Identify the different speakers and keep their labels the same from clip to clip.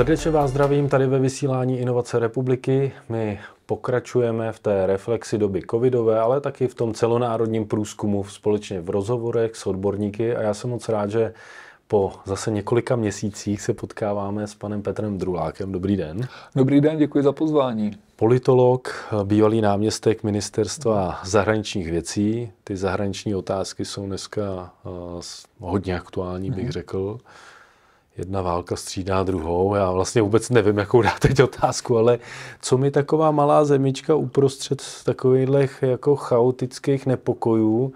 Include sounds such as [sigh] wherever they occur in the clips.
Speaker 1: Srdečně vás zdravím tady ve vysílání Inovace republiky. My pokračujeme v té reflexi doby covidové, ale taky v tom celonárodním průzkumu společně v rozhovorech s odborníky a já jsem moc rád, že po zase několika měsících se potkáváme s panem Petrem Drulákem. Dobrý den.
Speaker 2: Dobrý den, děkuji za pozvání.
Speaker 1: Politolog, bývalý náměstek ministerstva zahraničních věcí. Ty zahraniční otázky jsou dneska eh, hodně aktuální, bych mhm. řekl. Mm-hmm jedna válka střídá druhou. Já vlastně vůbec nevím, jakou dá teď otázku, ale co mi taková malá zemička uprostřed takových jako chaotických nepokojů,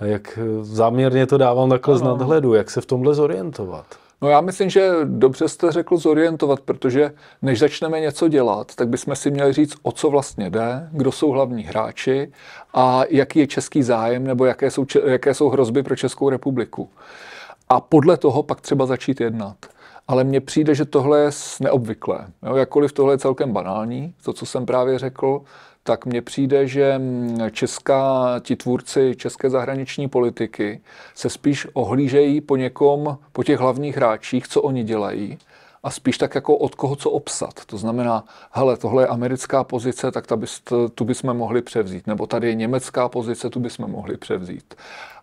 Speaker 1: jak záměrně to dávám takhle ano. z nadhledu, jak se v tomhle zorientovat?
Speaker 2: No já myslím, že dobře jste řekl zorientovat, protože než začneme něco dělat, tak bychom si měli říct, o co vlastně jde, kdo jsou hlavní hráči a jaký je český zájem nebo jaké jsou, jaké jsou hrozby pro Českou republiku a podle toho pak třeba začít jednat. Ale mně přijde, že tohle je neobvyklé. Jo, jakkoliv tohle je celkem banální, to, co jsem právě řekl, tak mně přijde, že mm, česká, ti tvůrci české zahraniční politiky se spíš ohlížejí po někom, po těch hlavních hráčích, co oni dělají, a spíš tak jako od koho co obsat. To znamená, hele, tohle je americká pozice, tak ta bys, tu bychom mohli převzít, nebo tady je německá pozice, tu bychom mohli převzít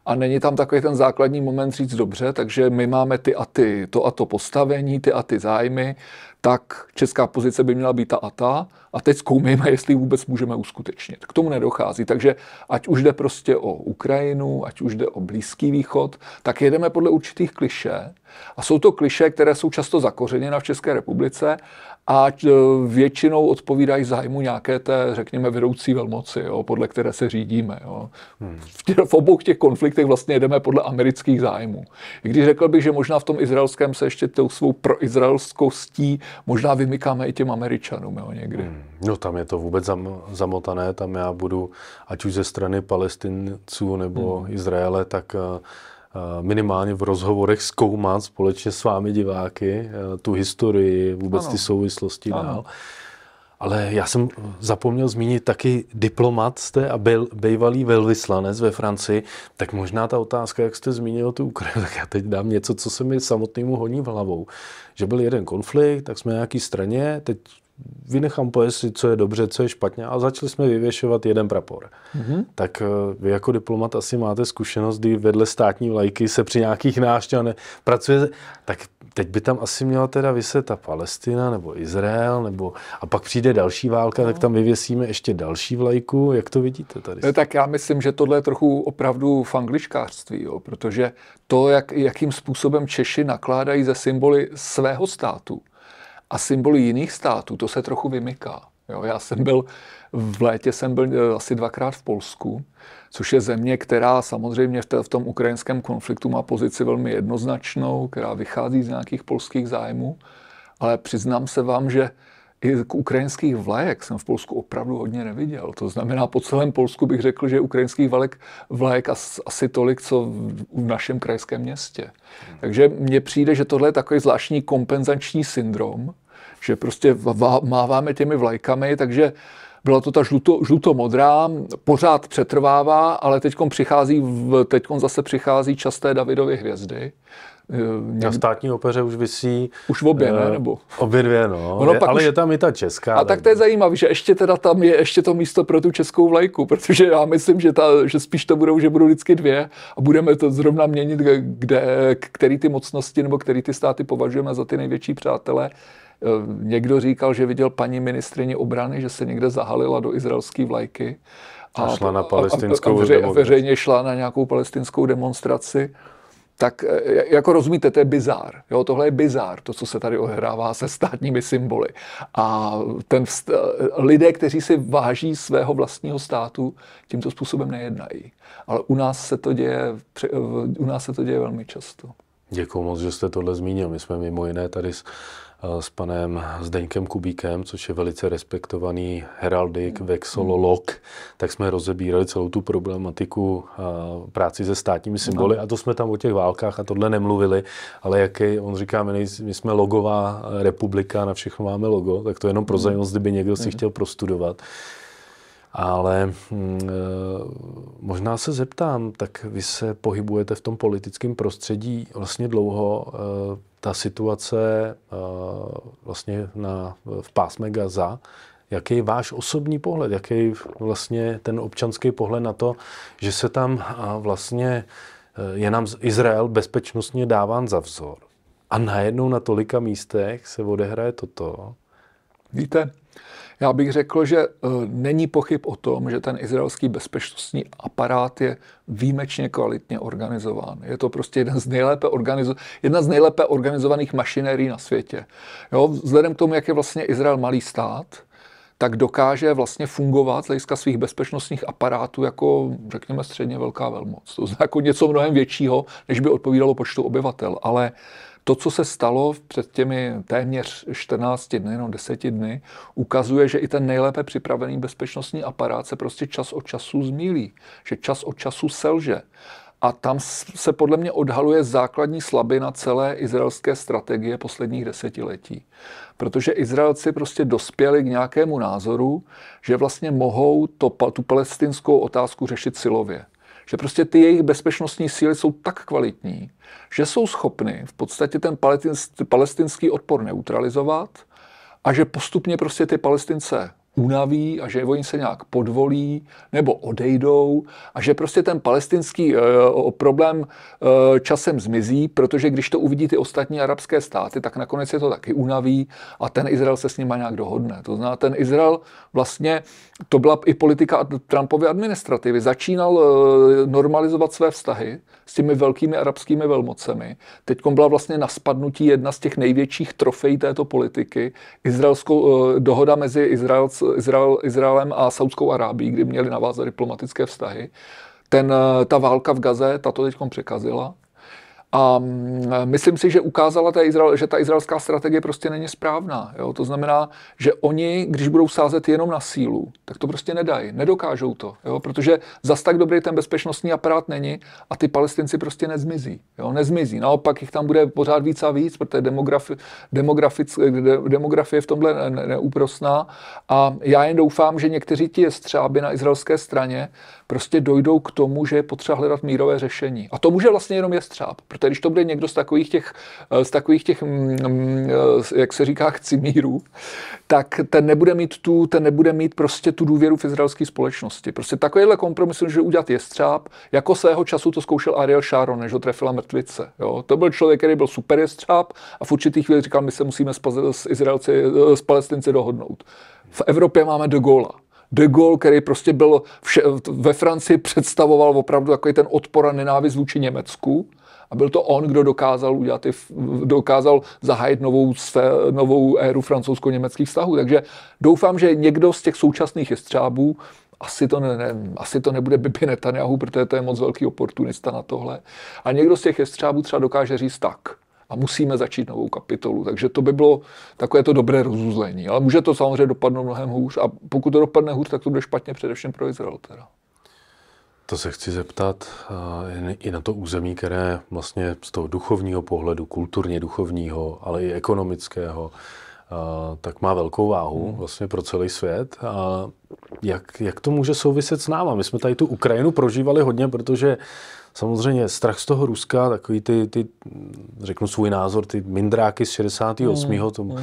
Speaker 2: a není tam takový ten základní moment říct dobře, takže my máme ty a ty, to a to postavení, ty a ty zájmy, tak česká pozice by měla být ta a ta a teď zkoumejme, jestli vůbec můžeme uskutečnit. K tomu nedochází, takže ať už jde prostě o Ukrajinu, ať už jde o Blízký východ, tak jedeme podle určitých kliše a jsou to kliše, které jsou často zakořeněna v České republice a e, většinou odpovídají zájmu nějaké té, řekněme, vedoucí velmoci, jo, podle které se řídíme. Jo. Hmm. V, tě, v obou těch konfliktech vlastně jdeme podle amerických zájmů. I když řekl bych, že možná v tom izraelském se ještě tou svou proizraelskostí možná vymykáme i těm američanům jo, někdy. Hmm.
Speaker 1: No tam je to vůbec zam, zamotané, tam já budu, ať už ze strany palestinců nebo hmm. Izraele, tak uh, Eh, minimálně v rozhovorech zkoumat společně s vámi diváky eh, tu historii, vůbec ano. ty souvislosti ano. dál. Ale já jsem zapomněl zmínit taky diplomat jste a byl, bývalý velvyslanec ve Francii, tak možná ta otázka, jak jste zmínil tu Ukrajinu, [laughs] tak já teď dám něco, co se mi samotnému honí v hlavou. Že byl jeden konflikt, tak jsme na nějaký straně, teď vynechám pojezd, co je dobře, co je špatně a začali jsme vyvěšovat jeden prapor. Mm-hmm. Tak eh, vy jako diplomat asi máte zkušenost, kdy vedle státní vlajky se při nějakých návštěvách pracuje, tak teď by tam asi měla teda vyset ta Palestina nebo Izrael, nebo a pak přijde další válka, no. tak tam vyvěsíme ještě další vlajku. Jak to vidíte tady? No,
Speaker 2: tak já myslím, že tohle je trochu opravdu angličkářství, jo, protože to, jak, jakým způsobem Češi nakládají ze symboly svého státu, a symboly jiných států, to se trochu vymyká. Jo, já jsem byl, v létě jsem byl eh, asi dvakrát v Polsku, což je země, která samozřejmě v, v tom ukrajinském konfliktu má pozici velmi jednoznačnou, která vychází z nějakých polských zájmů, ale přiznám se vám, že i ukrajinských vlajek jsem v Polsku opravdu hodně neviděl. To znamená, po celém Polsku bych řekl, že ukrajinských vlajek, vlajek asi tolik, co v, v našem krajském městě. Takže mně přijde, že tohle je takový zvláštní kompenzační syndrom, že prostě máváme těmi vlajkami, takže byla to ta žluto, žluto-modrá, pořád přetrvává, ale teď přichází, teďkon zase přichází časté Davidovy hvězdy. Eh, Na státní opeře už
Speaker 1: vysí... Už v obě, ne? Eh, nebo? Obě dvě, no. Ono je, pak ale už... je tam i ta česká. A tak, tak to je zajímavé,
Speaker 2: že ještě teda tam je ještě to místo pro tu českou vlajku, [laughs] protože já myslím, že, ta, že spíš to budou, že budou vždycky dvě a budeme to zrovna měnit, kde, který ty mocnosti nebo který ty státy považujeme za ty největší přátelé. Eh, někdo říkal, že viděl paní ministrině obrany, že se někde zahalila do izraelské vlajky. A, a šla na palestinskou a, a, a veřejně šla na nějakou palestinskou demonstraci. Tak eh, jako rozumíte, to je bizár. Jo, tohle je bizár, to, co se tady ohrává se státními symboly. A ten vst- eh, lidé, kteří si váží svého vlastního státu, tímto způsobem nejednají. Ale u nás se to děje, u nás se to děje velmi často.
Speaker 1: Děkuji moc, že jste tohle zmínil. My jsme mimo jiné tady s Eh, panem Zdeňkem Kubíkem, což je velice respektovaný heraldik, vexololog, tak jsme rozebírali celou tu problematiku eh, práci se státními symboly no. a to jsme tam o těch válkách a tohle nemluvili, ale je, on říká, my, my jsme logová republika, na všechno máme logo, tak to je jenom pro mm. zajímavost, kdyby někdo si mm. chtěl prostudovat. Ale mm, eh, možná se zeptám, tak vy se pohybujete v tom politickém prostředí vlastně dlouho. Eh, ta situace eh, vlastně na, v pásme Gaza, jaký je váš osobní pohled, jaký je vlastně ten občanský pohled na to, že se tam vlastně je nám Izrael bezpečnostně dáván za vzor. A najednou na tolika místech se odehraje toto. Víte, já bych řekl, že
Speaker 2: eh, není pochyb o tom, že ten izraelský bezpečnostní aparát je výjimečně kvalitně organizován. Je to prostě jeden z nejlépe organizo- jedna z nejlépe organizovaných mašinérií na světě. Jo, vzhledem k tomu, jak je vlastně Izrael malý stát, tak dokáže vlastně fungovat z hlediska svých bezpečnostních aparátů jako, řekněme, středně velká velmoc. To znamená jako něco mnohem většího, než by odpovídalo počtu obyvatel. Ale to, co se stalo před těmi téměř 14 dny, no 10 dny, ukazuje, že i ten nejlépe připravený bezpečnostní aparát se prostě čas od času zmílí, že čas od času selže. A tam se podle mě odhaluje základní slabina celé izraelské strategie posledních desetiletí. Protože Izraelci prostě dospěli k nějakému názoru, že vlastně mohou to, tu palestinskou otázku řešit silově že prostě ty jejich bezpečnostní síly jsou tak kvalitní, že jsou schopny v podstatě ten palestinský odpor neutralizovat a že postupně prostě ty palestince unaví a že oni se nějak podvolí nebo odejdou a že prostě ten palestinský e, problém e, časem zmizí, protože když to uvidí ty ostatní arabské státy, tak nakonec je to taky unaví a ten Izrael se s nima nějak dohodne. To znamená, ten Izrael vlastně, to byla i politika Trumpovy administrativy, začínal e, normalizovat své vztahy s těmi velkými arabskými velmocemi. Teď byla vlastně na spadnutí jedna z těch největších trofejí této politiky, izraelskou, e, dohoda mezi Izraelci Izrael, Izraelem a Saudskou Arábií, kdy měli navázat diplomatické vztahy. Ten, eh, ta válka v Gaze, ta to teď překazila. A mm, myslím si, že ukázala, ta Izrael, že ta izraelská strategie prostě není správná. Jo? To znamená, že oni, když budou sázet jenom na sílu, tak to prostě nedají, nedokážou to, jo? protože zas tak dobrý ten bezpečnostní aparát není a ty palestinci prostě nezmizí. Jo? Nezmizí. Naopak jich tam bude pořád víc a víc, protože demografi, demografic, demografie v tomhle neúprostná. A já jen doufám, že někteří ti střáby na izraelské straně prostě dojdou k tomu, že je potřeba hledat mírové řešení. A to může vlastně jenom je střáb Protože když to bude někdo z takových těch, eh, z takových těch mm, mm, eh, jak se říká, míru, tak ten nebude mít tu, ten nebude mít prostě tu důvěru v izraelské společnosti. Prostě takovýhle kompromis že udělat je střáb, jako svého času to zkoušel Ariel Sharon, než ho trefila mrtvice. Jo? To byl člověk, který byl super jestřáb a v určitý chvíli říkal, my se musíme s, s, Izraelci, eh, s Palestinci dohodnout. V Evropě máme de Gaulle. De Gaulle, který prostě byl vše, ve Francii představoval opravdu takový ten odpor a nenávist vůči Německu a byl to on, kdo dokázal udělat ty, dokázal zahájit novou, své, novou éru francouzsko-německých vztahů. Takže doufám, že někdo z těch současných jestřábů asi to, ne, ne, asi to nebude Bibi Netanyahu, protože to je moc velký oportunista na tohle. A někdo z těch jestřábů třeba dokáže říct tak, a musíme začít novou kapitolu. Takže to by bylo takové to dobré rozuzlení. Ale může to samozřejmě dopadnout mnohem hůř a pokud to dopadne hůř, tak to bude špatně především pro Izrael. Teda.
Speaker 1: To se chci zeptat i na to území, které vlastně z toho duchovního pohledu, kulturně duchovního, ale i ekonomického, tak má velkou váhu hmm. vlastně pro celý svět. A jak, jak to může souviset s náma? My jsme tady tu Ukrajinu prožívali hodně, protože samozřejmě strach z toho Ruska, takový ty, ty řeknu svůj názor, ty mindráky z 68. Mm. To mm.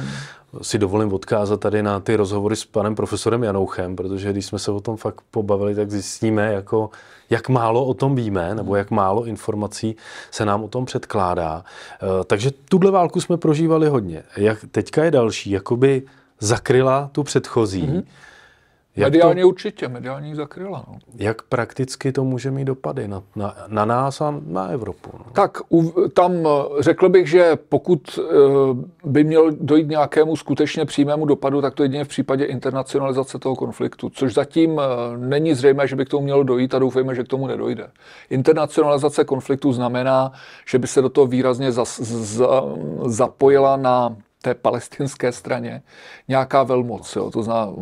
Speaker 1: si dovolím odkázat tady na ty rozhovory s panem profesorem Janouchem, protože když jsme se o tom fakt pobavili, tak zjistíme, jako, jak málo o tom víme, nebo jak málo informací se nám o tom předkládá. Eh, takže tuhle válku jsme prožívali hodně. Jak, teďka je další, jakoby zakryla tu předchozí. Mm. Jak mediálně to,
Speaker 2: určitě, mediální zakryla. No.
Speaker 1: Jak prakticky to může mít dopady na, na, na nás a na Evropu? No?
Speaker 2: Tak u, tam eh, řekl bych, že pokud uh, by mělo dojít nějakému skutečně přímému dopadu, tak to jedině v případě internacionalizace toho konfliktu, což zatím uh, není zřejmé, že by k tomu mělo dojít a doufejme, že k tomu nedojde. Internacionalizace konfliktu znamená, že by se do toho výrazně zas, z, zapojila na té palestinské straně nějaká velmoc, jo, to znamená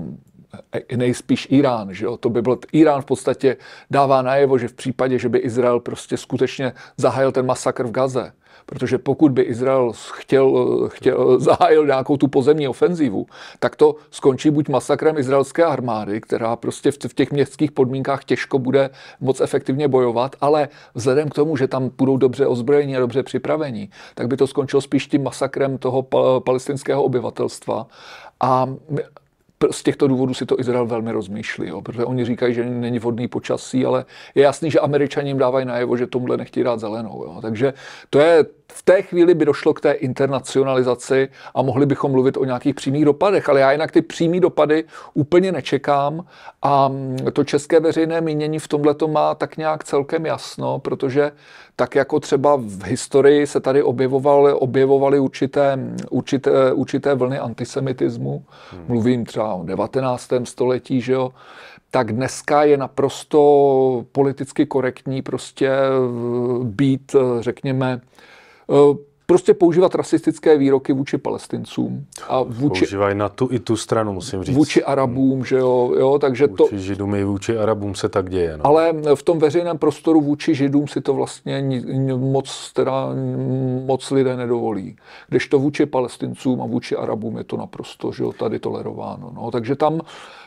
Speaker 2: Eh, nejspíš Irán. Že jo? To by byl Irán v podstatě dává najevo, že v případě, že by Izrael prostě skutečně zahájil ten masakr v Gaze, protože pokud by Izrael chtěl, eh, chtěl eh, zahájil nějakou tu pozemní ofenzivu, tak to skončí buď masakrem izraelské armády, která prostě v, těch městských podmínkách těžko bude moc efektivně bojovat, ale vzhledem k tomu, že tam budou dobře ozbrojení a dobře připravení, tak by to skončilo spíš tím masakrem toho palestinského obyvatelstva. A z těchto důvodů si to Izrael velmi rozmýšlí, jo, protože oni říkají, že není vhodný počasí, ale je jasný, že američani jim dávají najevo, že tomhle nechtějí dát zelenou. Jo. Takže to je v té chvíli by došlo k té internacionalizaci a mohli bychom mluvit o nějakých přímých dopadech, ale já jinak ty přímé dopady úplně nečekám a mm, to české veřejné mínění v tomhle to má tak nějak celkem jasno, protože tak jako třeba v historii se tady objevovaly, objevovaly určité, mm, určité, určité vlny antisemitismu, hmm. mluvím třeba o 19. století, že jo, tak dneska je naprosto politicky korektní prostě mm, být, řekněme, Eh, prostě používat rasistické výroky vůči palestincům.
Speaker 1: A vůči, Používají na tu i tu stranu, musím říct. Vůči Arabům, hmm. že jo, jo takže vůči to... Vůči Židům i vůči Arabům se tak děje. No.
Speaker 2: Ale v tom veřejném prostoru vůči Židům si to vlastně moc, teda, moc lidé nedovolí. Když to vůči palestincům a vůči Arabům je to naprosto, že jo, tady tolerováno. No, takže tam...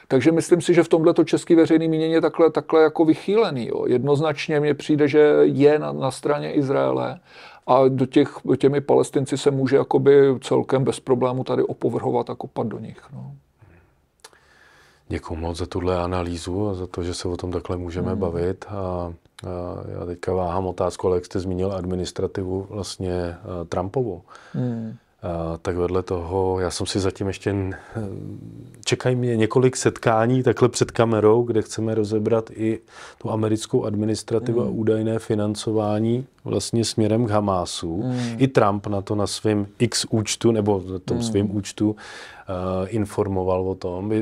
Speaker 2: Takže myslím si, že v tomhle to český veřejný mínění je takhle, takhle jako vychýlený. Jo. Jednoznačně mně přijde, že je na, na straně Izraele a do těch, těmi palestinci se může jakoby celkem bez problému tady opovrhovat a kopat do nich. No.
Speaker 1: Děkuji moc za tuhle analýzu a za to, že se o tom takhle můžeme hmm. bavit. A, a já teďka váhám otázku, ale jak jste zmínil administrativu vlastně eh, Trumpovu. Hmm tak vedle toho, já jsem si zatím ještě, čekají mě několik setkání takhle před kamerou, kde chceme rozebrat i tu americkou administrativu mm. a údajné financování vlastně směrem k Hamásu. Mm. I Trump na to na svém X účtu, nebo na tom mm. svém účtu uh, informoval o tom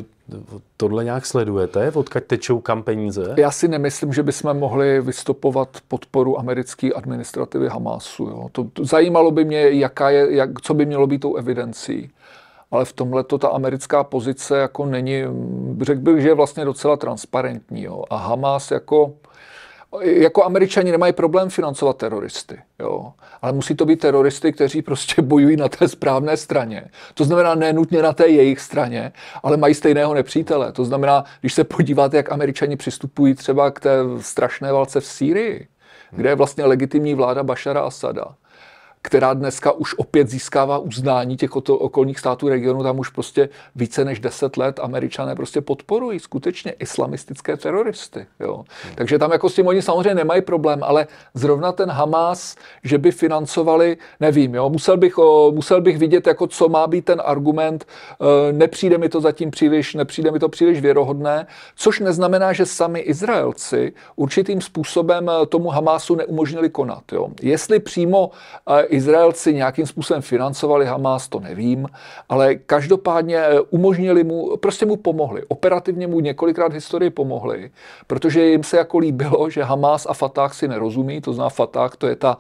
Speaker 1: tohle nějak sledujete? Odkaď tečou kam peníze? Já si
Speaker 2: nemyslím, že bychom
Speaker 1: mohli vystupovat podporu
Speaker 2: americké administrativy Hamásu. Jo. To, to, zajímalo by mě, jaká je, jak, co by mělo být tou evidencí. Ale v tomhle to ta americká pozice jako není, řekl bych, že je vlastně docela transparentní. Jo. A Hamas jako jako američani nemají problém financovat teroristy, jo. Ale musí to být teroristy, kteří prostě [laughs] bojují na té správné straně. To znamená nenutně na té jejich straně, ale mají stejného nepřítele. To znamená, když se podíváte, jak američani přistupují třeba k té strašné válce v Sýrii, kde je vlastně legitimní vláda Bašara Asada, která dneska už opět získává uznání těch okolních států regionu, tam už prostě více než 10 let američané prostě podporují skutečně islamistické teroristy. Jo. Hmm. Takže tam jako s tím oni samozřejmě nemají problém, ale zrovna ten Hamas, že by financovali, nevím, jo, musel bych, musel bych vidět, jako co má být ten argument, e, nepřijde mi to zatím příliš, nepřijde mi to příliš věrohodné, což neznamená, že sami Izraelci určitým způsobem e, tomu Hamásu neumožnili konat. Jo. Jestli přímo, e, Izraelci nějakým způsobem financovali Hamas, to nevím, ale každopádně eh, umožnili mu, prostě mu pomohli. Operativně mu několikrát v historii pomohli, protože jim se jako líbilo, že Hamas a Fatah si nerozumí, to zná Fatah, to, je ta,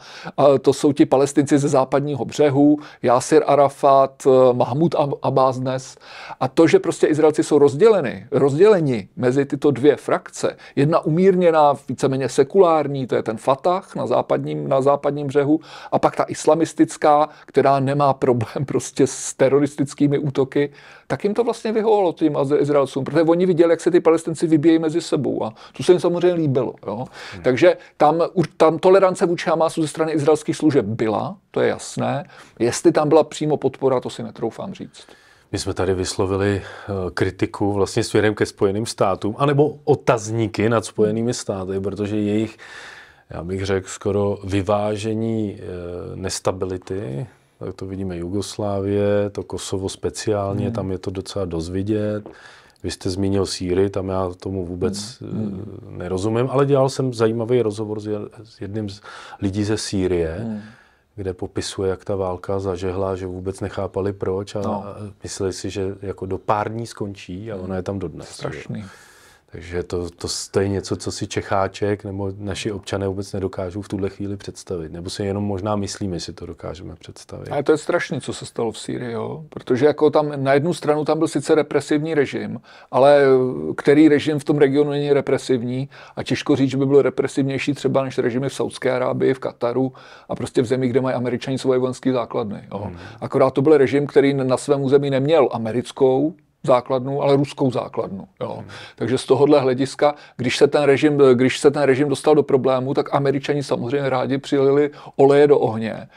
Speaker 2: to jsou ti palestinci ze západního břehu, Yasir Arafat, eh, Mahmud Abbas dnes. A to, že prostě Izraelci jsou rozděleni, rozděleni mezi tyto dvě frakce, jedna umírněná, víceméně sekulární, to je ten Fatah na západním, na západním břehu, a pak ta islamistická, která nemá problém prostě s teroristickými útoky, tak jim to vlastně vyhovovalo tím Izraelcům, protože oni viděli, jak se ty palestinci vybíjejí mezi sebou a to se jim samozřejmě líbilo. Jo? Hmm. Takže tam, tam tolerance vůči Hamasu ze strany izraelských služeb byla, to je jasné. Jestli tam byla přímo podpora, to si netroufám říct.
Speaker 1: My jsme tady vyslovili eh, kritiku vlastně směrem ke Spojeným státům, anebo otazníky nad Spojenými státy, protože jejich já bych řekl, skoro vyvážení eh, nestability. Tak to vidíme Jugoslávie, to Kosovo speciálně, hmm. tam je to docela dozvidět. Vy jste zmínil Sýry, tam já tomu vůbec hmm. Eh, nerozumím, ale dělal jsem zajímavý rozhovor s jedním z lidí ze Sýrie, hmm. kde popisuje, jak ta válka zažehla, že vůbec nechápali proč a no. mysleli si, že jako do pár dní skončí a hmm. ona je tam dodnes. Strašný. Takže to, to, to je něco, co si Čecháček nebo naši občané vůbec nedokážou v tuhle chvíli představit. Nebo si jenom možná myslíme, že to dokážeme představit. A to
Speaker 2: je strašné, co se stalo v Sýrii, jo? protože jako tam na jednu stranu tam byl sice represivní režim, ale eh, který režim v tom regionu není represivní a těžko říct, že by byl represivnější třeba než režimy v Saudské Arábii, v Kataru a prostě v zemích, kde mají američani svoje vojenské základny. Jo? Hmm. Akorát to byl režim, který na svém území neměl americkou základnu, ale ruskou základnu. Jo. Hmm. Takže z tohohle hlediska, když se, ten režim, když se ten režim dostal do problému, tak američani samozřejmě rádi přilili oleje do ohně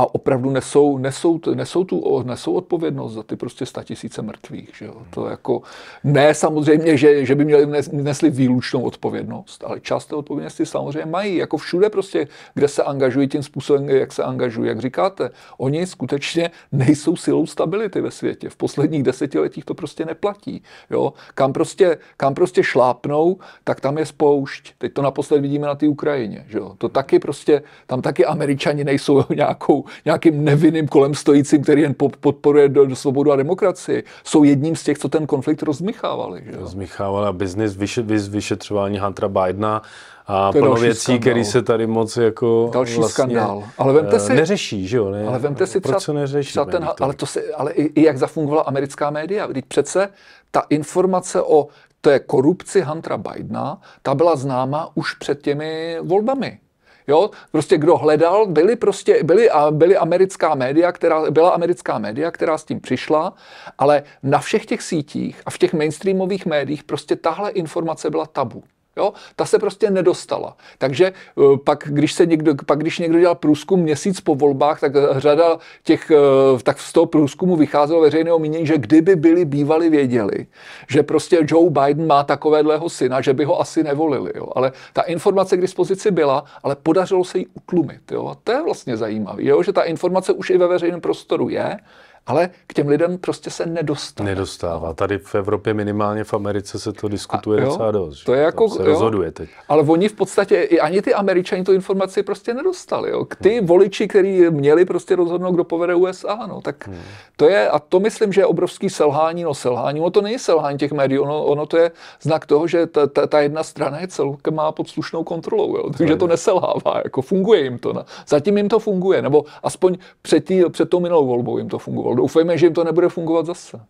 Speaker 2: a opravdu nesou, nesou, nesou, tu, nesou odpovědnost za ty prostě tisíce mrtvých. Že jo? Hmm. To jako, ne samozřejmě, že, že by měli nesli výlučnou odpovědnost, ale část té odpovědnosti samozřejmě mají. Jako všude prostě, kde se angažují tím způsobem, jak se angažují. Jak říkáte, oni skutečně nejsou silou stability ve světě. V posledních desetiletích to prostě neplatí. Jo? Kam, prostě, kam prostě šlápnou, tak tam je spoušť. Teď to naposled vidíme na té Ukrajině. Že jo? To taky prostě, tam taky američani nejsou [laughs] nějakou nějakým nevinným kolem stojícím, který jen podporuje do, do svobodu a demokracii. Jsou jedním z těch, co ten konflikt rozmychávali.
Speaker 1: Že? Rozmychávali a biznis vyšetřování Huntera Bidena a plno věcí, které se tady moc jako další vlastně skandál. Ale vemte eh, si, neřeší, že jo? Ne? Ale vemte si proč třeba, neřeší třeba ten, ale,
Speaker 2: to si, ale i, i, jak zafungovala americká média. Vždyť přece ta informace o té korupci Huntera Bidena, ta byla známa už před těmi volbami. Jo? Prostě kdo hledal, byly, prostě, byly, byly americká média, která, byla americká média, která s tím přišla, ale na všech těch sítích a v těch mainstreamových médiích prostě tahle informace byla tabu. Jo? Ta se prostě nedostala. Takže eh, pak, když, se někdo, pak, když někdo dělal průzkum měsíc po volbách, tak eh, řada těch, eh, tak z toho průzkumu vycházelo veřejného mínění, že kdyby byli bývali věděli, že prostě Joe Biden má takovéhleho syna, že by ho asi nevolili. Jo? Ale ta informace k dispozici byla, ale podařilo se jí utlumit. Jo? A to je vlastně zajímavé, že ta informace už i ve veřejném prostoru je, ale k těm lidem prostě se
Speaker 1: nedostává. Nedostává. Tady v Evropě, minimálně v Americe, se to diskutuje a, jo, docela dost. To je jako, se rozhoduje jo, teď.
Speaker 2: Ale oni v podstatě, i ani ty američani tu informaci prostě nedostali. Jo. Ty hmm. voliči, kteří měli prostě rozhodnout, kdo povede USA, no, tak hmm. to je, a to myslím, že je obrovský selhání, no selhání, ono to není selhání těch médií, ono, ono to je znak toho, že ta, ta, ta jedna strana je celkem má pod slušnou kontrolou, jo. takže to neselhává, jako funguje jim to. Na, zatím jim to funguje, nebo aspoň před, tý, před tou minulou volbou jim to fungovalo doufejme, že jim to nebude fungovat zase.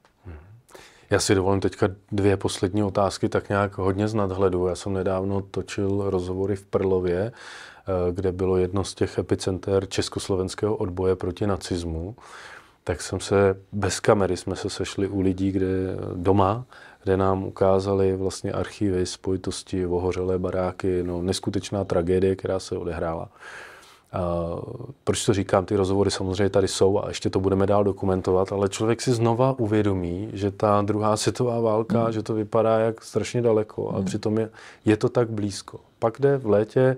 Speaker 1: Já si dovolím teďka dvě poslední otázky, tak nějak hodně z nadhledu. Já jsem nedávno točil rozhovory v Prlově, eh, kde bylo jedno z těch epicenter československého odboje proti nacismu. Tak jsem se, bez kamery jsme se sešli u lidí, kde doma, kde nám ukázali vlastně archivy, spojitosti, ohořelé baráky, no neskutečná tragédie, která se odehrála. Eh, proč to říkám, ty rozhovory samozřejmě tady jsou a ještě to budeme dál dokumentovat, ale člověk si znova uvědomí, že ta druhá světová válka, mm. že to vypadá jak strašně daleko, mm. ale přitom je, je to tak blízko. Pak jde v létě,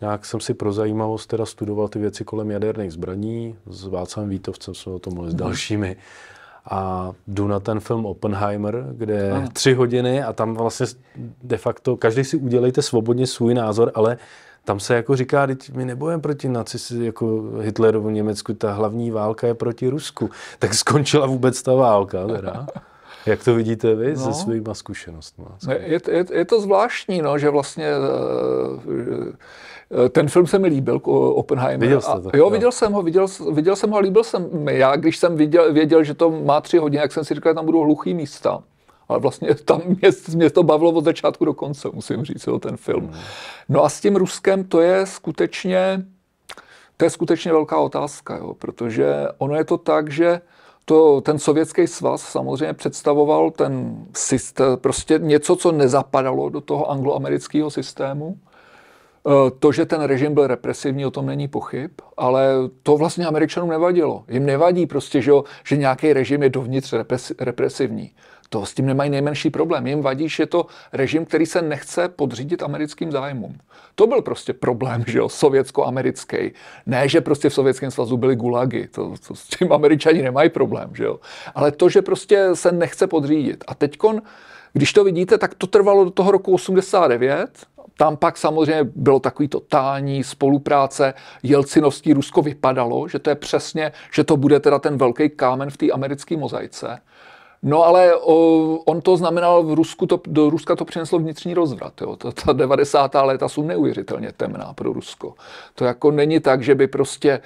Speaker 1: nějak jsem si pro zajímavost teda studoval ty věci kolem jaderných zbraní, s Václavem Vítovcem jsme o tom mluvili, mm. s hmm. dalšími a jdu na ten film Oppenheimer, kde je tři hodiny a tam vlastně de facto každý si udělejte svobodně svůj názor, ale tam se jako říká, teď my nebojeme proti nacisty, jako Hitlerovu Německu, ta hlavní válka je proti Rusku. Tak skončila vůbec ta válka teda. Jak to vidíte vy no. se svýma zkušenostmi?
Speaker 2: Je, je, je to zvláštní, no, že vlastně eh, eh, ten film se mi líbil, Oppenheimer. Viděl jste to? A, jo, jo, viděl jsem ho, viděl, viděl jsem ho a líbil jsem Já, když jsem viděl, věděl, že to má tři hodiny, jak jsem si říkal, že tam budou hluchý místa, ale vlastně tam mě, mě to bavilo od začátku do konce, musím říct, jo, ten film. Hmm. No a s tím Ruskem to je skutečně, to je skutečně velká otázka, jo, protože ono je to tak, že to, ten sovětský svaz samozřejmě představoval ten systém, prostě něco, co nezapadalo do toho angloamerického systému. E, to, že ten režim byl represivní, o tom není pochyb, ale to vlastně Američanům nevadilo. Jim nevadí prostě, že, že nějaký režim je dovnitř represivní. To s tím nemají nejmenší problém. Jim vadí, že je to režim, který se nechce podřídit americkým zájmům. To byl prostě problém, že jo, sovětsko-americký. Ne, že prostě v Sovětském svazu byly gulagy, to, to s tím američani nemají problém, že jo. Ale to, že prostě se nechce podřídit. A teďkon, když to vidíte, tak to trvalo do toho roku 89, tam pak samozřejmě bylo takový totální spolupráce. Jelcinovský Rusko vypadalo, že to je přesně, že to bude teda ten velký kámen v té americké mozaice. No ale o, on to znamenal, v Rusku to, do Ruska to přineslo vnitřní rozvrat. Jo. Ta, ta 90. léta jsou neuvěřitelně temná pro Rusko. To jako není tak, že by prostě,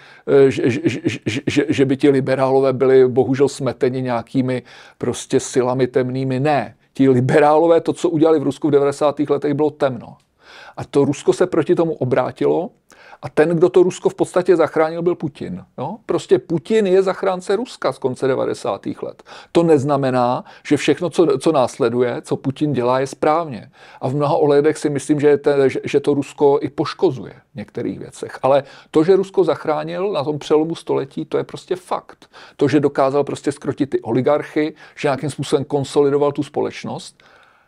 Speaker 2: e, že, že, že, že by ti liberálové byli bohužel smeteni nějakými prostě silami temnými. Ne. Ti liberálové, to, co udělali v Rusku v 90. letech, bylo temno. A to Rusko se proti tomu obrátilo a ten, kdo to Rusko v podstatě zachránil, byl Putin. Jo? Prostě Putin je zachránce Ruska z konce 90. let. To neznamená, že všechno, co, co následuje, co Putin dělá, je správně. A v mnoha ohledech si myslím, že, te, že to Rusko i poškozuje v některých věcech. Ale to, že Rusko zachránil na tom přelomu století, to je prostě fakt. To, že dokázal prostě skrotit ty oligarchy, že nějakým způsobem konsolidoval tu společnost,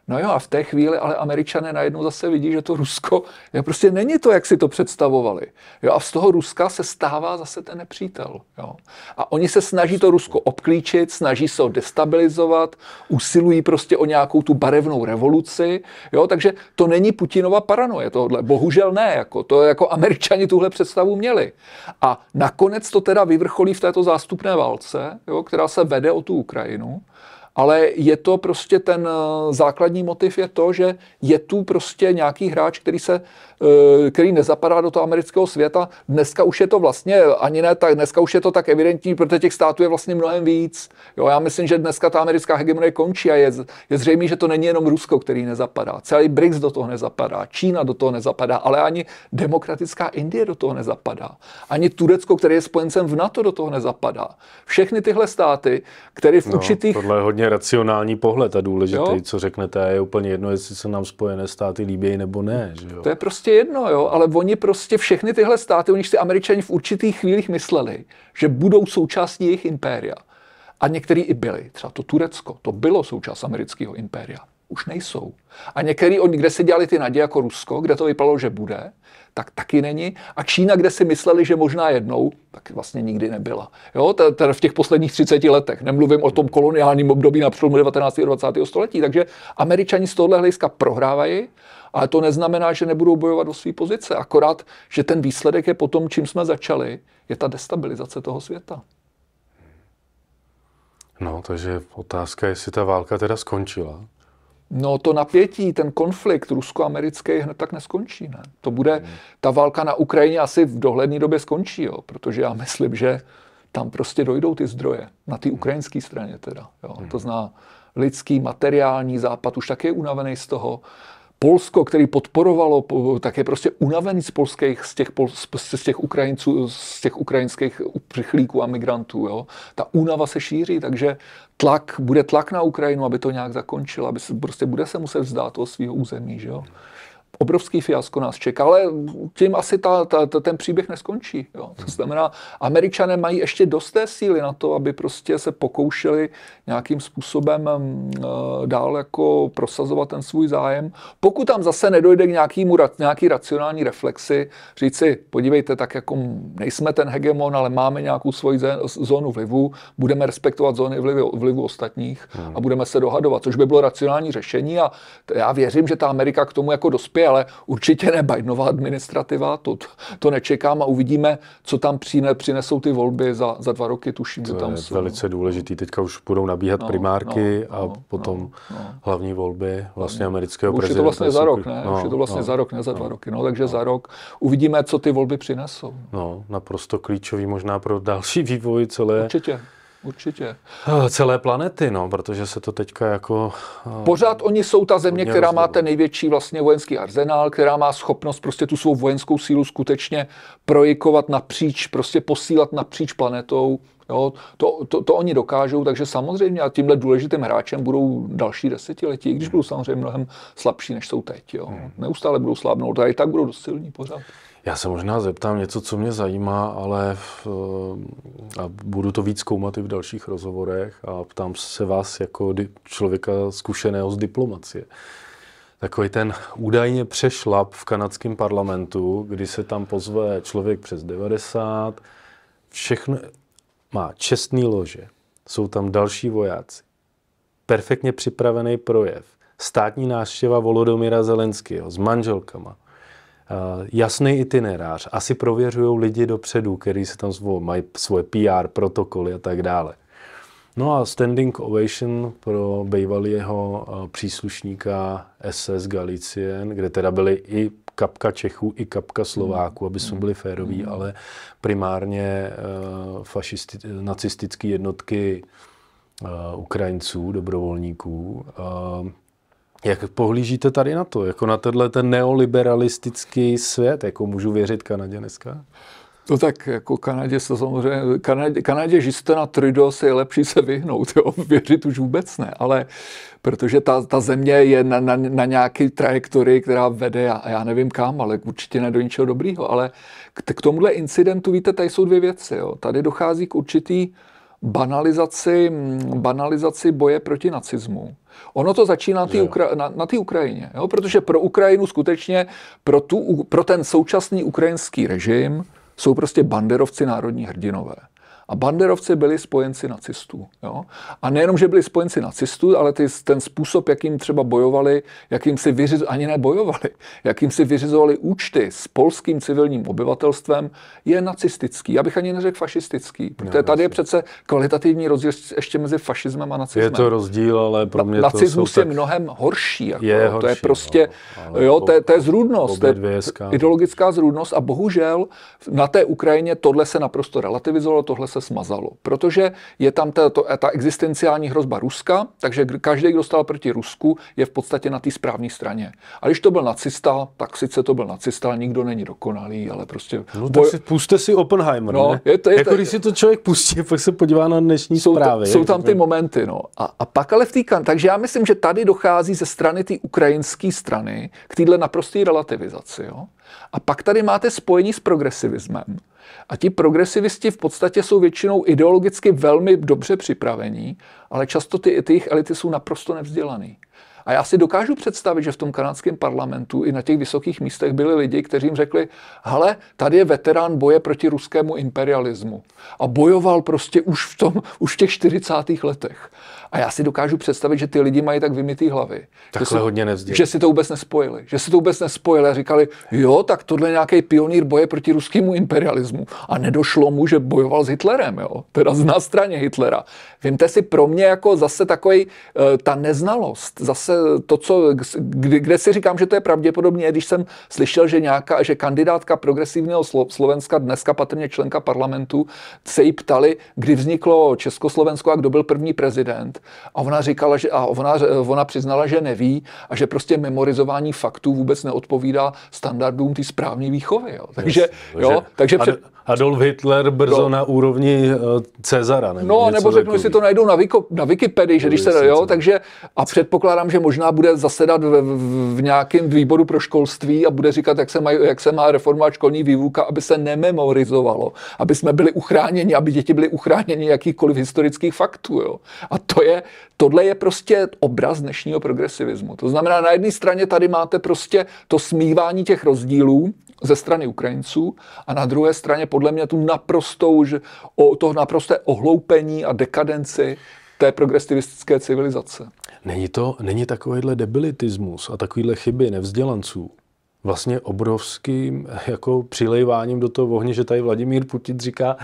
Speaker 2: No jo, a v té chvíli ale američané najednou zase vidí, že to Rusko je prostě není to, jak si to představovali. Jo, a z toho Ruska se stává zase ten nepřítel. Jo. A oni se snaží to Rusko obklíčit, snaží se ho destabilizovat, usilují prostě o nějakou tu barevnou revoluci. Jo, takže to není Putinova paranoje tohle. Bohužel ne, jako, to jako američani tuhle představu měli. A nakonec to teda vyvrcholí v této zástupné válce, jo, která se vede o tu Ukrajinu ale je to prostě ten eh, základní motiv je to, že je tu prostě nějaký hráč, který se, eh, který nezapadá do toho amerického světa. Dneska už je to vlastně ani ne tak, dneska už je to tak evidentní, protože těch států je vlastně mnohem víc. Jo, já myslím, že dneska ta americká hegemonie končí a je, je zřejmé, že to není jenom Rusko, který nezapadá. Celý BRICS do toho nezapadá, Čína do toho nezapadá, ale ani demokratická Indie do toho nezapadá. Ani Turecko, které je spojencem v NATO, do toho nezapadá. Všechny tyhle státy,
Speaker 1: které v no, určitých... Tohle je hodně úplně racionální pohled a důležitý, jo. co řeknete. A je úplně jedno, jestli se nám Spojené státy líbí nebo ne. Že jo?
Speaker 2: To je prostě jedno, jo. Ale oni prostě všechny tyhle státy, o si američani v určitých chvílích mysleli, že budou součástí jejich impéria. A některý i byli. Třeba to Turecko, to bylo součást amerického impéria. Už nejsou. A některý, kde se dělali ty naděje jako Rusko, kde to vypadalo, že bude, tak taky není. A Čína, kde si mysleli, že možná jednou, tak vlastně nikdy nebyla. Jo, teda v těch posledních 30 letech. Nemluvím o tom koloniálním období na přelomu 19. a 20. století. Takže američani z tohohle hlediska prohrávají, ale to neznamená, že nebudou bojovat o své pozice. Akorát, že ten výsledek je potom, čím jsme začali, je ta destabilizace toho světa.
Speaker 1: No, takže otázka, jestli ta válka teda skončila.
Speaker 2: No to napětí, ten konflikt rusko-americký hned tak neskončí. Ne?
Speaker 1: To bude, ta válka na Ukrajině asi
Speaker 2: v dohledné době skončí, jo? protože já myslím, že tam prostě dojdou ty zdroje, na té ukrajinské straně teda. Jo? To zná lidský, materiální západ, už taky je unavený z toho Polsko, který podporovalo, tak je prostě unavený z polských, z těch, z těch Ukrajinců, z těch ukrajinských přichlíků a migrantů. Jo? Ta únava se šíří, takže tlak, bude tlak na Ukrajinu, aby to nějak zakončil, aby se, prostě bude se muset vzdát toho svého území. Že jo? obrovský fiasko nás čeká, ale tím asi ta, ta, ta, ten příběh neskončí. Jo. To mhm. znamená, američané mají ještě dost té síly na to, aby prostě se pokoušeli nějakým způsobem uh, dál jako prosazovat ten svůj zájem. Pokud tam zase nedojde k nějakýmu, nějaký racionální reflexi, říci, podívejte, tak jako nejsme ten hegemon, ale máme nějakou svoji zónu vlivu, budeme respektovat zóny vlivu, vlivu ostatních hmm. a budeme se dohadovat, což by bylo racionální řešení a já věřím, že ta Amerika k tomu jako dospěje ale určitě ne Bidenová administrativa, to, to nečekám a uvidíme, co tam přine, přinesou ty volby za, za dva roky, tuším, to že tam je jsou.
Speaker 1: velice důležitý, teďka už budou nabíhat no, primárky no, a no, potom no, no. hlavní volby vlastně amerického už prezidenta. Už je to vlastně za rok, ne? No, už je to no, vlastně no, za
Speaker 2: rok, ne za no, dva roky, no, takže no. za rok uvidíme, co ty volby přinesou.
Speaker 1: No, naprosto klíčový možná pro další vývoj celé Určitě. Určitě. Eh, celé planety, no, protože se to teďka jako... Eh,
Speaker 2: pořád oni jsou ta země, která má ten největší vlastně vojenský arzenál, která má schopnost prostě tu svou vojenskou sílu skutečně projekovat napříč, prostě posílat napříč planetou. Jo, to, to, to oni dokážou, takže samozřejmě a tímhle důležitým hráčem budou další desetiletí, i když hmm. budou samozřejmě mnohem slabší, než jsou teď. Jo. Hmm. Neustále budou slábnout a i tak budou dost silní pořád.
Speaker 1: Já se možná zeptám něco, co mě zajímá, ale v, eh, a budu to víc zkoumat i v dalších rozhovorech a ptám se vás jako di- člověka zkušeného z diplomacie. Takový ten údajně přešlap v kanadském parlamentu, kdy se tam pozve člověk přes 90, všechno má čestný lože, jsou tam další vojáci, perfektně připravený projev, státní návštěva Volodomira Zelenského s manželkama – Eh, jasný itinerář. Asi prověřují lidi dopředu, kteří se tam zvou, mají svoje PR, protokoly a tak dále. No a standing ovation pro bývalého eh, příslušníka SS Galicien, kde teda byly i kapka Čechů, i kapka Slováků, aby jsme byli féroví, mm. ale primárně eh, fašisti, nacistické jednotky Ukrajinců, dobrovolníků, jak pohlížíte tady na to, jako na tenhle ten neoliberalistický svět, jako můžu věřit Kanadě dneska? No tak jako Kanadě se samozřejmě, Kanadě, Kanadě žiste na Trudeau je lepší se
Speaker 2: vyhnout, jo? [laughs] věřit už vůbec ne, ale protože ta, ta země je na, na, na nějaký trajektorii, která vede, a já nevím kam, ale určitě ne do ničeho dobrýho, ale k, k tomuhle incidentu, víte, tady jsou dvě věci, jo? tady dochází k určitý, uh, banalizaci, banalizaci boje proti nacismu. Ono to začíná tý Ukra- na, na té Ukrajině, jo? protože pro Ukrajinu skutečně, pro, tu, pro ten současný ukrajinský režim jsou prostě banderovci národní hrdinové. A banderovci byli spojenci nacistů. Jo? A nejenom, že byli spojenci nacistů, ale ty, ten způsob, jakým třeba bojovali, jakým si vyřizovali, ani nebojovali, jakým si vyřizovali účty s polským civilním obyvatelstvem, je nacistický. Já bych ani neřekl fašistický, no, protože tady je přece kvalitativní rozdíl ještě mezi fašismem a nacismem. Je to
Speaker 1: rozdíl, ale pro mě Na, to Nacismus jsou je tak...
Speaker 2: mnohem horší. Jako, je horší. To je prostě, no, jo, to, je, to je zrůdnost, to je ideologická zrůdnost a bohužel na té Ukrajině tohle se naprosto relativizovalo, tohle se se smazalo, protože je tam ta, ta existenciální hrozba Ruska, takže každý, kdo stál proti Rusku, je v podstatě na té správné straně. A když to byl nacista, tak sice to byl nacista, nikdo není dokonalý, ale prostě... No, boj... tak si,
Speaker 1: puste si Oppenheimer,
Speaker 2: no, ne? Je to, je jako to, když si
Speaker 1: to člověk pustí, [laughs] pak se podívá na dnešní jsou zprávy. To, jsou tam ty
Speaker 2: momenty, no. A, a pak ale v té... Takže já myslím, že tady dochází ze strany té ukrajinské strany k téhle naprosté relativizaci, jo? A pak tady máte spojení s progresivismem. A ti progresivisti v podstatě jsou většinou ideologicky velmi dobře připravení, ale často ty, ty jejich elity jsou naprosto nevzdělaný. A já si dokážu představit, že v tom kanadském parlamentu i na těch vysokých místech byli lidi, kteří jim řekli, hele, tady je veterán boje proti ruskému imperialismu. A bojoval prostě už v, tom, už v těch 40. letech. A já si dokážu představit, že ty lidi mají tak vymitý hlavy. Takhle že si, hodně nevzdělí. Že si to vůbec nespojili. Že si to vůbec nespojili a říkali, jo, tak tohle je nějaký pionýr boje proti ruskému imperialismu. A nedošlo mu, že bojoval s Hitlerem, jo. Teda na straně Hitlera. Vímte si pro mě jako zase takový, eh, ta neznalost, zase to, co, kde, kde si říkám, že to je pravděpodobně, když jsem slyšel, že nějaká, že kandidátka progresivního Slo, Slovenska, dneska patrně členka parlamentu, se jí ptali, kdy vzniklo Československo a kdo byl první prezident. A ona říkala, že, a ona, ona přiznala, že neví a že prostě memorizování faktů vůbec neodpovídá standardům té správné výchovy. Jo. Takže, yes, jo, takže, takže před,
Speaker 1: Adolf Hitler brzo no. na úrovni eh, Cezara. Nevím, no, nebo řeknu, takový. si
Speaker 2: to najdou na, Viko, na Wikipedii, že no, když se, jo, takže a předpokládám, že možná bude zasedat v, v, v nějakém výboru pro školství a bude říkat, jak se, maj, jak se má reforma školní výuka, aby se nememorizovalo, aby jsme byli uchráněni, aby děti byly uchráněni jakýchkoliv historických faktů, jo. A to je, tohle je prostě obraz dnešního progresivismu. To znamená, na jedné straně tady máte prostě to smívání těch rozdílů, ze strany Ukrajinců a na druhé straně podle mě tu naprostou, že, o, to naprosté ohloupení a dekadenci té progresivistické civilizace.
Speaker 1: Není to, není takovýhle debilitismus a takovýhle chyby nevzdělanců vlastně obrovským jako přilejváním do toho ohně, že tady Vladimír Putin říká,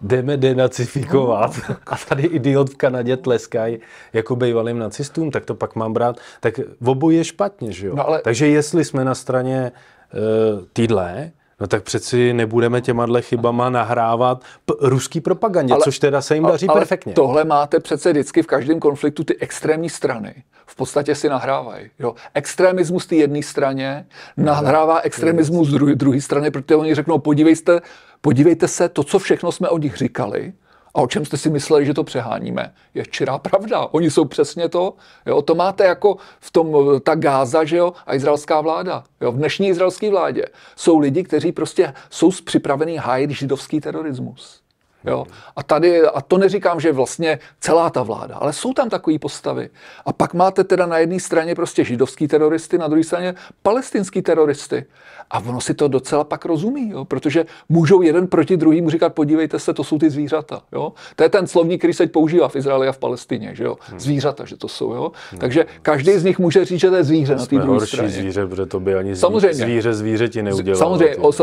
Speaker 1: jdeme denacifikovat [laughs] a tady idiot v Kanadě tleskají jako bývalým nacistům, tak to pak mám brát. Tak oboje je špatně, že jo? No ale... Takže jestli jsme na straně Eh, tyhle, No tak přeci nebudeme těma chybama nahrávat p- ruský propagandě, ale, což teda se jim daří ale perfektně. Tohle máte
Speaker 2: přece vždycky v každém konfliktu ty extrémní strany. V podstatě si nahrávají. Jo. Extremismus ty jedné straně nahrává extremismus z druhé strany, protože oni řeknou, podívejte, podívejte se, to, co všechno jsme o nich říkali, a o čem jste si mysleli, že to přeháníme, je čirá pravda. Oni jsou přesně to. Jo? To máte jako v tom ta Gáza že jo? a izraelská vláda. Jo? V dnešní izraelské vládě jsou lidi, kteří prostě jsou připravení hájit židovský terorismus. Jo? A, tady, a to neříkám, že vlastně celá ta vláda, ale jsou tam takové postavy. A pak máte teda na jedné straně prostě židovský teroristy, na druhé straně palestinský teroristy. A ono si to docela pak rozumí, jo? protože můžou jeden proti druhému říkat, podívejte se, to jsou ty zvířata. Jo? To je ten slovník, který se používá v Izraeli a v Palestině. Že jo? Hmm. Zvířata, že to jsou. Jo? Hmm. Takže každý z nich může říct, že to je zvíře na té druhé straně.
Speaker 1: zvíře, protože to by ani zvíře, Samozřejmě. zvíře zvířeti neudělalo.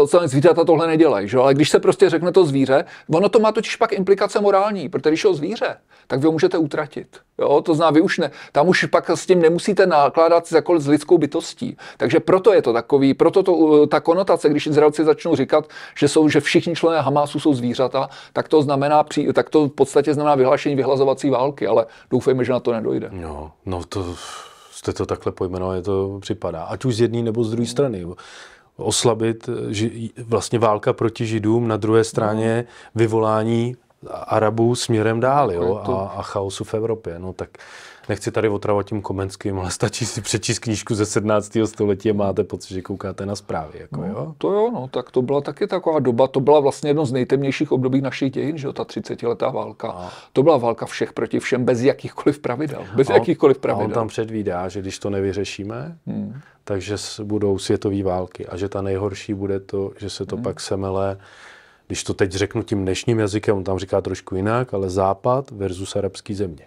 Speaker 2: Samozřejmě, zvířata tohle nedělají, že? ale když se prostě řekne to zvíře, ono to má totiž pak implikace morální, protože když o zvíře, tak vy ho můžete utratit. Jo? To zná, vy už ne. Tam už pak s tím nemusíte nakládat jako s lidskou bytostí. Takže proto je to takový, proto to, uh, ta konotace, když Izraelci začnou říkat, že, jsou, že všichni členové Hamásu jsou zvířata, tak to znamená, tak to v podstatě znamená vyhlášení vyhlazovací války, ale doufejme, že na to
Speaker 1: nedojde. No, no to jste to takhle pojmenoval, je to připadá. Ať už z jedné nebo z druhé strany oslabit eh, ži, vlastně válka proti židům, na druhé straně no. vyvolání Arabů směrem dál jo, a, a chaosu v Evropě. No tak nechci tady otravat tím Komenským, ale stačí si přečíst knížku ze 17. století a máte pocit, že koukáte na zprávy.
Speaker 2: Jako, no, jo? To jo, no, tak to byla taky taková doba, to byla vlastně jedno z nejtemnějších období našich dějin, že jo, ta 30 letá válka. A. To byla válka všech proti všem, bez jakýchkoliv pravidel. Bez a jakýchkoliv pravidel. A on tam
Speaker 1: předvídá, že když to nevyřešíme, hmm. takže budou světové války a že ta nejhorší bude to, že se to hmm. pak semele když to teď řeknu tím dnešním jazykem, on tam říká trošku jinak, ale západ versus arabský země.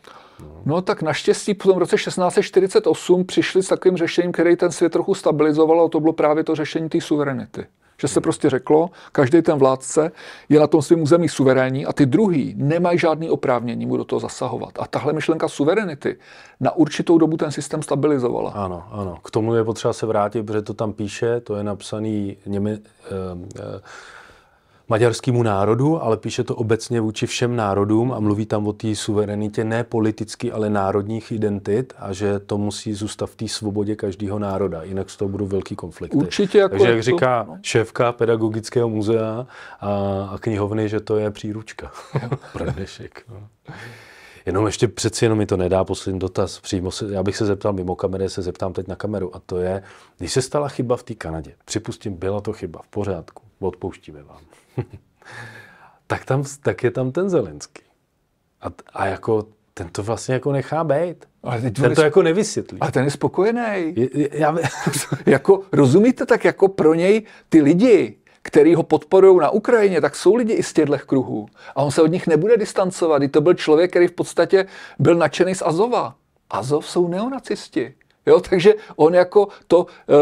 Speaker 2: No tak naštěstí po tom roce 1648 přišli s takovým řešením, který ten svět trochu stabilizoval a to bylo právě to řešení té suverenity. Že se hmm. prostě řeklo, každý ten vládce je na tom svém území suverénní a ty druhý nemají žádný oprávnění mu do toho zasahovat. A tahle myšlenka suverenity na určitou dobu ten systém stabilizovala.
Speaker 1: Ano, ano. K tomu je potřeba se vrátit, protože to tam píše, to je napsaný Něme- eh, eh, maďarskému národu, ale píše to obecně vůči všem národům a mluví tam o té suverenitě ne politicky, ale národních identit a že to musí zůstat v té svobodě každého národa, jinak z toho budou velký konflikty. Určitě jako Takže jak to, říká no. šéfka pedagogického muzea a, a knihovny, že to je příručka [laughs] pro dnešek. No. Jenom ještě přeci jenom mi to nedá poslední dotaz. Přímo se, já bych se zeptal mimo kamery, se zeptám teď na kameru a to je, když se stala chyba v té Kanadě, připustím, byla to chyba, v pořádku, odpouštíme vám. [laughs] tak, tam, tak je tam ten Zelenský. A, a jako ten to vlastně jako nechá být. Ale ten to jako nevysvětlí. A ten je spokojený. Je, je, já...
Speaker 2: [laughs] jako, rozumíte, tak jako pro něj ty lidi, který ho podporují na Ukrajině, tak jsou lidi i z těchto kruhů. A on se od nich nebude distancovat. I to byl člověk, který v podstatě byl nadšený z Azova. Azov jsou neonacisti. Jo, takže on jako to e,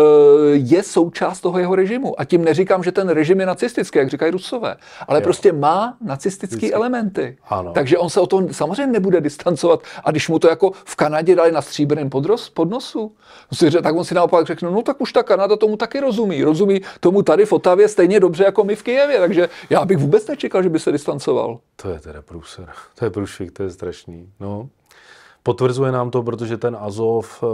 Speaker 2: je součást toho jeho režimu. A tím neříkám, že ten režim je nacistický, jak říkají rusové, ale jo. prostě má nacistické elementy. Ano. Takže on se o tom samozřejmě nebude distancovat. A když mu to jako v Kanadě dali na stříbrném podros, podnosu, tak on si naopak řekne, no tak už ta Kanada tomu taky rozumí. Rozumí tomu tady v Otavě stejně dobře jako my v Kijevě. Takže
Speaker 1: já bych vůbec nečekal, že by se distancoval. To je teda průser. To je průšvih, to je strašný. No, Potvrzuje nám to, protože ten Azov, eh,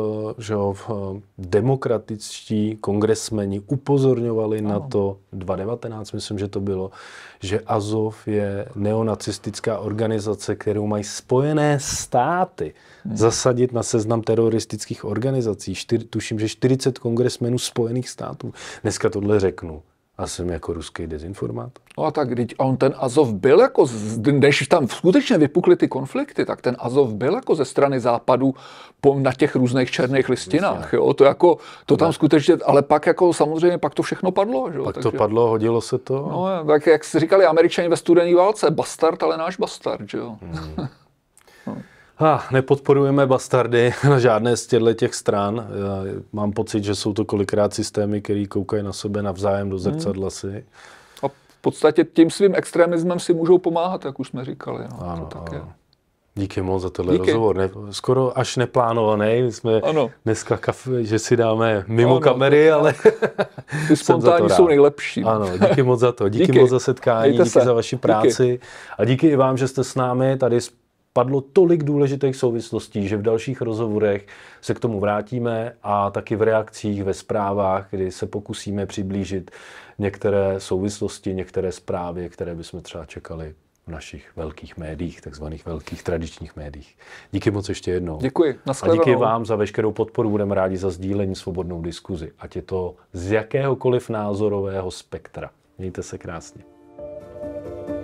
Speaker 1: že ho eh, demokratičtí kongresmeni upozorňovali ano. na to 2019, myslím, že to bylo, že Azov je neonacistická organizace, kterou mají spojené státy hmm. zasadit na seznam teroristických organizací. Čtyř, tuším, že 40 kongresmenů spojených států. Dneska tohle řeknu a jsem jako ruský dezinformát. No
Speaker 2: a tak a on ten Azov byl jako, než tam skutečně vypukly ty konflikty, tak ten Azov byl jako ze strany západu na těch různých černých listinách. Jo? To, jako, to tam skutečně, ale pak jako samozřejmě pak to všechno padlo. Že? Pak Takže, to
Speaker 1: padlo, hodilo se to.
Speaker 2: No, tak jak si říkali američani ve studené válce, bastard, ale náš bastard. Že? Hmm. [laughs]
Speaker 1: no. Ha, nepodporujeme bastardy [laughs] na žádné z těchto těch stran. Já mám pocit, že jsou to kolikrát systémy, které koukají na sebe navzájem do zrcadla hmm. si. A v podstatě
Speaker 2: tím svým extremismem si můžou pomáhat, jak už jsme říkali. No, ano, to tak ano. Je.
Speaker 1: Díky moc za tenhle Díky. rozhovor. Ne, skoro až neplánovaný. My jsme ano. dneska, kafe, že si dáme mimo ano, kamery, ale [laughs] ty [laughs] spontánní jsou nejlepší. Ano, díky moc za to. Díky, díky. moc za setkání, Dejte díky se. za vaši práci. Díky. A díky i vám, že jste s námi tady padlo tolik důležitých souvislostí, že v dalších rozhovorech se k tomu vrátíme a taky v reakcích, ve zprávách, kdy se pokusíme přiblížit některé souvislosti, některé zprávy, které bychom třeba čekali v našich velkých médiích, takzvaných velkých tradičních médiích. Díky moc ještě jednou. Děkuji. A díky vám za veškerou podporu. Budeme rádi za sdílení, svobodnou diskuzi, ať je to z jakéhokoliv názorového spektra. Mějte se krásně.